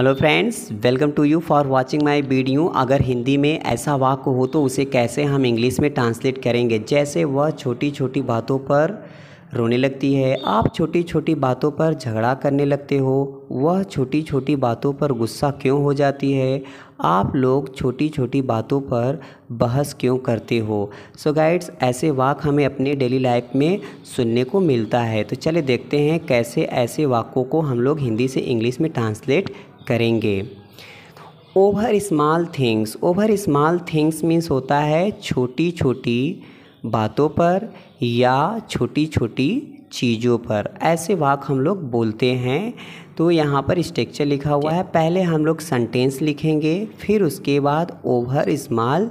hello friends welcome to you for watching my video अगर हिंदी में ऐसा वाक्य हो तो उसे कैसे हम इंग्लिश में ट्रांसलेट करेंगे जैसे वह छोटी छोटी बातों पर रोने लगती है आप छोटी छोटी बातों पर झगड़ा करने लगते हो वह छोटी छोटी बातों पर गुस्सा क्यों हो जाती है आप लोग छोटी छोटी बातों पर बहस क्यों करते हो सो so गाइड्स ऐसे वाक हमें अपने डेली लाइफ में सुनने को मिलता है तो चले देखते हैं कैसे ऐसे वाक्यों को हम लोग हिंदी से इंग्लिश में ट्रांसलेट करेंगे over small things over small things means होता है छोटी छोटी बातों पर या छोटी छोटी चीज़ों पर ऐसे वाक हम लोग बोलते हैं तो यहाँ पर स्ट्रक्चर लिखा हुआ है पहले हम लोग सेंटेंस लिखेंगे फिर उसके बाद ओवर स्मॉल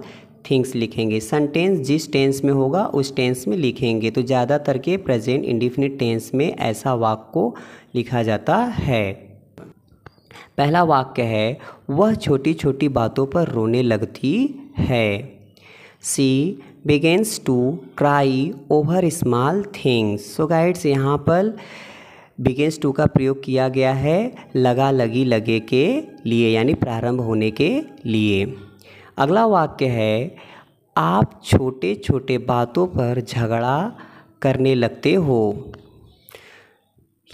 थिंग्स लिखेंगे सेंटेंस जिस टेंस में होगा उस टेंस में लिखेंगे तो ज़्यादातर के प्रेजेंट इंडिफिनिट टेंस में ऐसा वाक को लिखा जाता है पहला वाक्य है वह छोटी छोटी बातों पर रोने लगती है she begins to cry over small things so guides यहाँ पर बिगेंस टू का प्रयोग किया गया है लगा लगी लगे के लिए यानी प्रारंभ होने के लिए अगला वाक्य है आप छोटे छोटे बातों पर झगड़ा करने लगते हो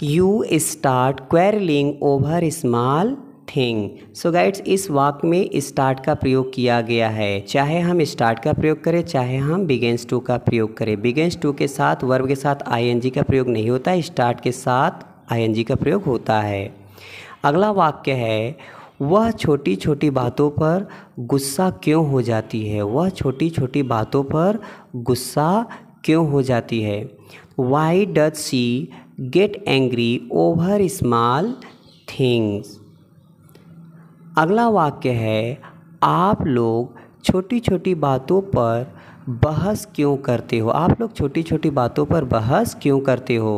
you start quarrelling over small thing so guides इस वाक में स्टार्ट का प्रयोग किया गया है चाहे हम स्टार्ट का प्रयोग करें चाहे हम बिगेंस टू का प्रयोग करें बिगेंस टू के साथ वर्ब के साथ आई का प्रयोग नहीं होता स्टार्ट के साथ आई का प्रयोग होता है अगला वाक्य है वह छोटी छोटी बातों पर गुस्सा क्यों हो जाती है वह छोटी छोटी बातों पर गुस्सा क्यों हो जाती है why does she get angry over small things अगला वाक्य है आप लोग छोटी छोटी बातों पर बहस क्यों करते हो आप लोग छोटी छोटी बातों पर बहस क्यों करते हो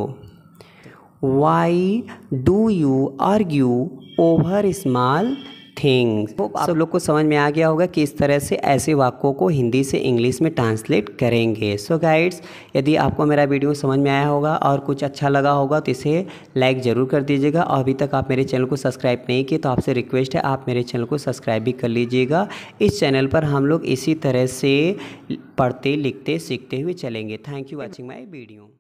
why do you argue over small things तो आप लोग को समझ में आ गया होगा कि इस तरह से ऐसे वाक्यों को हिंदी से इंग्लिश में ट्रांसलेट करेंगे सो so गाइड्स यदि आपको मेरा वीडियो समझ में आया होगा और कुछ अच्छा लगा होगा तो इसे लाइक ज़रूर कर दीजिएगा और अभी तक आप मेरे चैनल को सब्सक्राइब नहीं किए तो आपसे रिक्वेस्ट है आप मेरे चैनल को सब्सक्राइब भी कर लीजिएगा इस चैनल पर हम लोग इसी तरह से पढ़ते लिखते सीखते हुए चलेंगे thank you watching my video